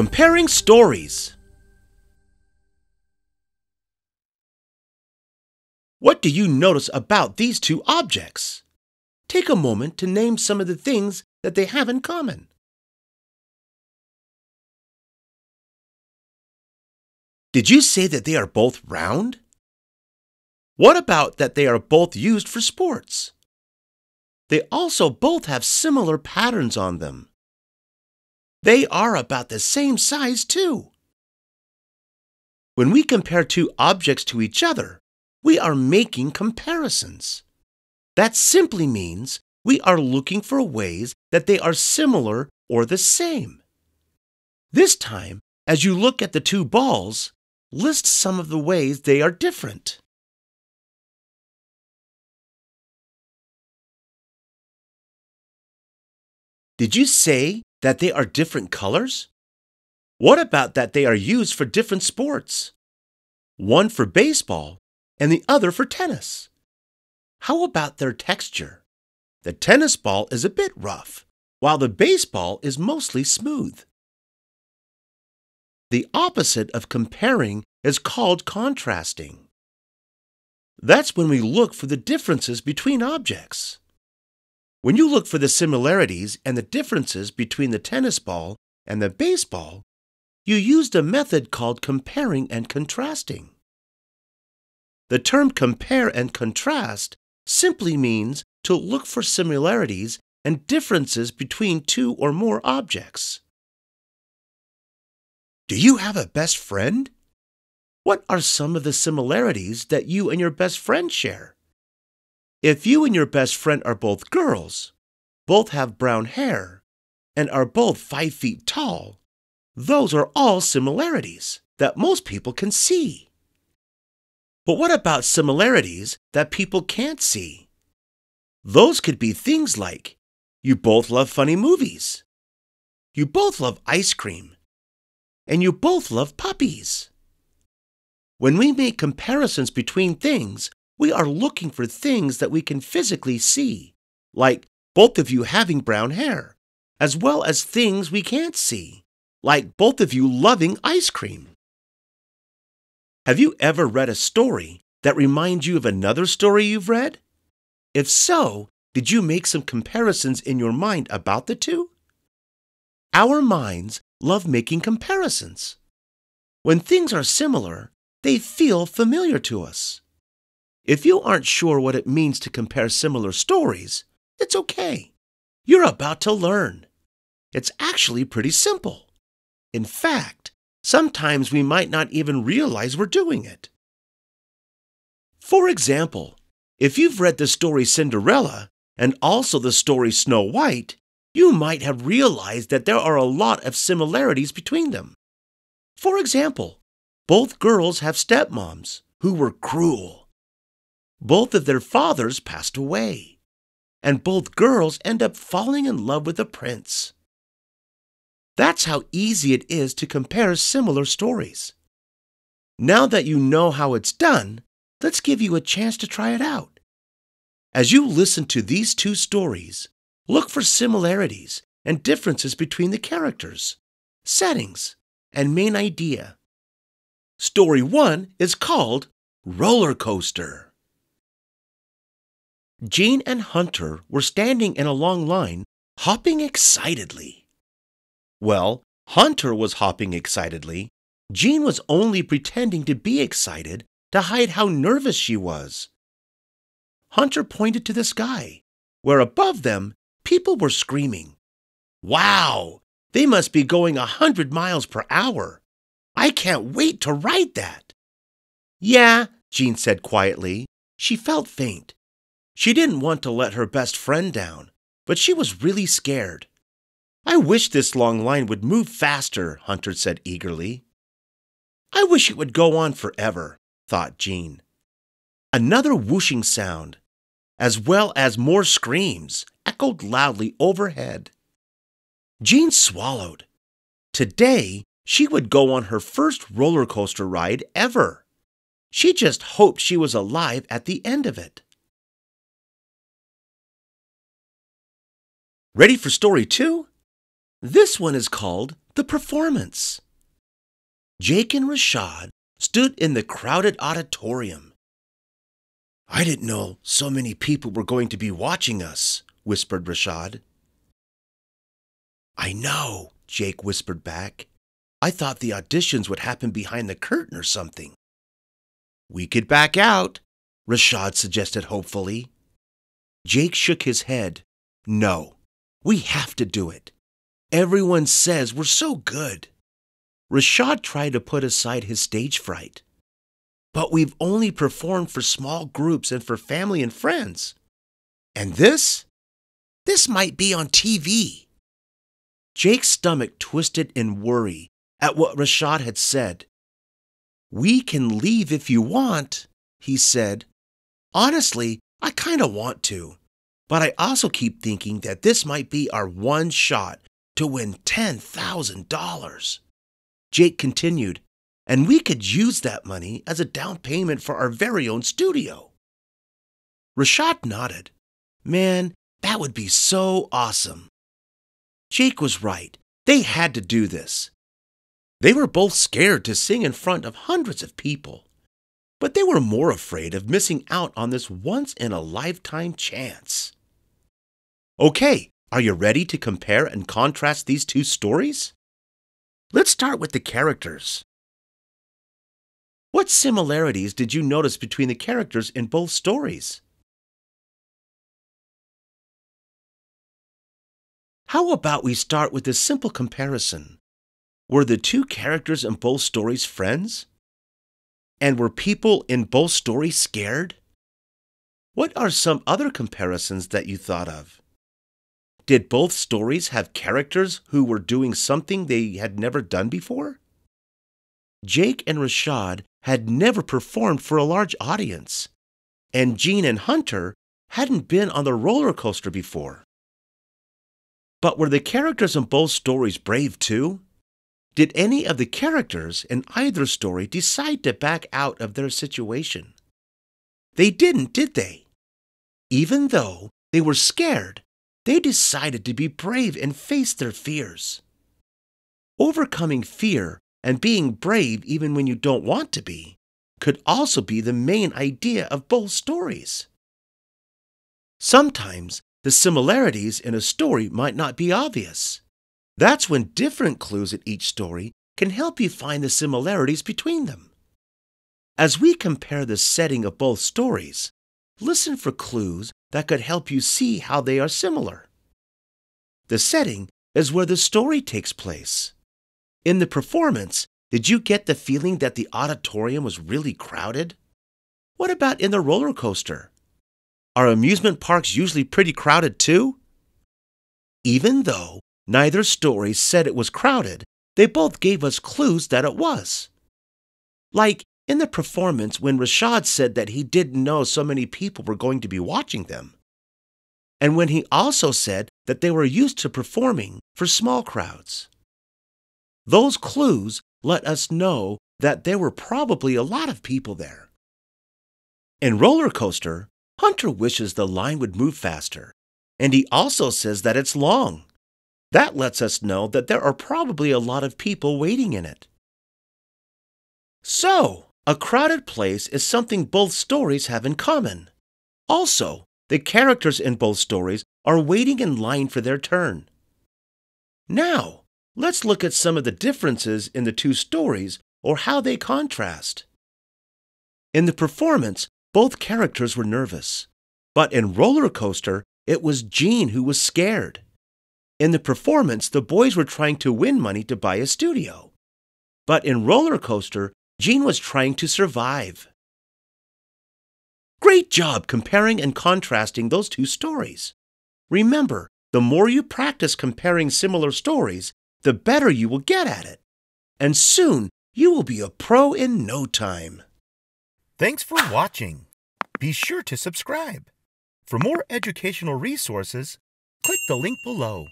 Comparing Stories What do you notice about these two objects? Take a moment to name some of the things that they have in common. Did you say that they are both round? What about that they are both used for sports? They also both have similar patterns on them. They are about the same size, too. When we compare two objects to each other, we are making comparisons. That simply means we are looking for ways that they are similar or the same. This time, as you look at the two balls, list some of the ways they are different. Did you say that they are different colors? What about that they are used for different sports? One for baseball and the other for tennis. How about their texture? The tennis ball is a bit rough, while the baseball is mostly smooth. The opposite of comparing is called contrasting. That's when we look for the differences between objects. When you look for the similarities and the differences between the tennis ball and the baseball, you used a method called comparing and contrasting. The term compare and contrast simply means to look for similarities and differences between two or more objects. Do you have a best friend? What are some of the similarities that you and your best friend share? If you and your best friend are both girls, both have brown hair, and are both five feet tall, those are all similarities that most people can see. But what about similarities that people can't see? Those could be things like you both love funny movies, you both love ice cream, and you both love puppies. When we make comparisons between things, we are looking for things that we can physically see, like both of you having brown hair, as well as things we can't see, like both of you loving ice cream. Have you ever read a story that reminds you of another story you've read? If so, did you make some comparisons in your mind about the two? Our minds love making comparisons. When things are similar, they feel familiar to us. If you aren't sure what it means to compare similar stories, it's okay. You're about to learn. It's actually pretty simple. In fact, sometimes we might not even realize we're doing it. For example, if you've read the story Cinderella and also the story Snow White, you might have realized that there are a lot of similarities between them. For example, both girls have stepmoms who were cruel both of their fathers passed away, and both girls end up falling in love with a prince. That's how easy it is to compare similar stories. Now that you know how it's done, let's give you a chance to try it out. As you listen to these two stories, look for similarities and differences between the characters, settings, and main idea. Story 1 is called Roller Coaster. Jean and Hunter were standing in a long line, hopping excitedly. Well, Hunter was hopping excitedly. Jean was only pretending to be excited to hide how nervous she was. Hunter pointed to the sky, where above them people were screaming. Wow! They must be going a hundred miles per hour. I can't wait to ride that. Yeah, Jean said quietly. She felt faint, she didn't want to let her best friend down, but she was really scared. I wish this long line would move faster, Hunter said eagerly. I wish it would go on forever, thought Jean. Another whooshing sound, as well as more screams, echoed loudly overhead. Jean swallowed. Today, she would go on her first roller coaster ride ever. She just hoped she was alive at the end of it. Ready for story two? This one is called The Performance. Jake and Rashad stood in the crowded auditorium. I didn't know so many people were going to be watching us, whispered Rashad. I know, Jake whispered back. I thought the auditions would happen behind the curtain or something. We could back out, Rashad suggested hopefully. Jake shook his head. No, we have to do it. Everyone says we're so good. Rashad tried to put aside his stage fright. But we've only performed for small groups and for family and friends. And this? This might be on TV. Jake's stomach twisted in worry at what Rashad had said. We can leave if you want, he said. Honestly, I kind of want to. But I also keep thinking that this might be our one shot to win $10,000. Jake continued, and we could use that money as a down payment for our very own studio. Rashad nodded. Man, that would be so awesome. Jake was right. They had to do this. They were both scared to sing in front of hundreds of people, but they were more afraid of missing out on this once in a lifetime chance. Okay, are you ready to compare and contrast these two stories? Let's start with the characters. What similarities did you notice between the characters in both stories? How about we start with a simple comparison? Were the two characters in both stories friends? And were people in both stories scared? What are some other comparisons that you thought of? Did both stories have characters who were doing something they had never done before? Jake and Rashad had never performed for a large audience, and Gene and Hunter hadn't been on the roller coaster before. But were the characters in both stories brave too? Did any of the characters in either story decide to back out of their situation? They didn't, did they? Even though they were scared they decided to be brave and face their fears. Overcoming fear and being brave even when you don't want to be could also be the main idea of both stories. Sometimes the similarities in a story might not be obvious. That's when different clues in each story can help you find the similarities between them. As we compare the setting of both stories, listen for clues that could help you see how they are similar. The setting is where the story takes place. In the performance, did you get the feeling that the auditorium was really crowded? What about in the roller coaster? Are amusement parks usually pretty crowded too? Even though neither story said it was crowded, they both gave us clues that it was. Like in the performance when Rashad said that he didn't know so many people were going to be watching them, and when he also said that they were used to performing for small crowds. Those clues let us know that there were probably a lot of people there. In Roller Coaster, Hunter wishes the line would move faster, and he also says that it's long. That lets us know that there are probably a lot of people waiting in it. So, a crowded place is something both stories have in common. Also, the characters in both stories are waiting in line for their turn. Now, let's look at some of the differences in the two stories or how they contrast. In the performance, both characters were nervous, but in Roller Coaster, it was Jean who was scared. In the performance, the boys were trying to win money to buy a studio. But in Roller Coaster, Jean was trying to survive. Great job comparing and contrasting those two stories. Remember, the more you practice comparing similar stories, the better you will get at it. And soon, you will be a pro in no time. Thanks for watching. Be sure to subscribe. For more educational resources, click the link below.